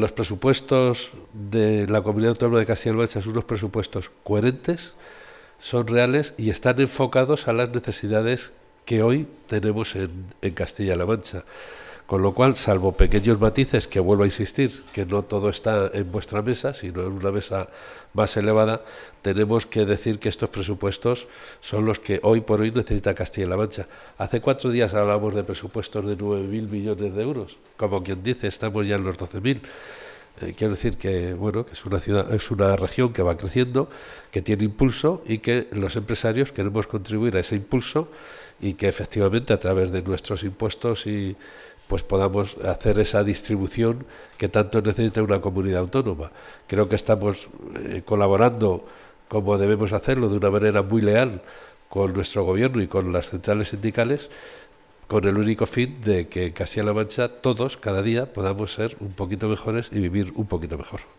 los presupuestos de la Comunidad Autónoma de Castilla la Mancha son unos presupuestos coherentes, son reales y están enfocados a las necesidades que hoy tenemos en Castilla-La Mancha. Con lo cual, salvo pequeños matices que vuelvo a insistir, que no todo está en vuestra mesa, sino en una mesa más elevada, tenemos que decir que estos presupuestos son los que hoy por hoy necesita Castilla-La Mancha. Hace cuatro días hablábamos de presupuestos de 9.000 millones de euros. Como quien dice, estamos ya en los 12.000. Eh, quiero decir que bueno, que es una ciudad, es una región que va creciendo, que tiene impulso y que los empresarios queremos contribuir a ese impulso y que efectivamente a través de nuestros impuestos y pues podamos hacer esa distribución que tanto necesita una comunidad autónoma. Creo que estamos eh, colaborando como debemos hacerlo de una manera muy leal con nuestro gobierno y con las centrales sindicales con el único fin de que casi a la mancha todos, cada día, podamos ser un poquito mejores y vivir un poquito mejor.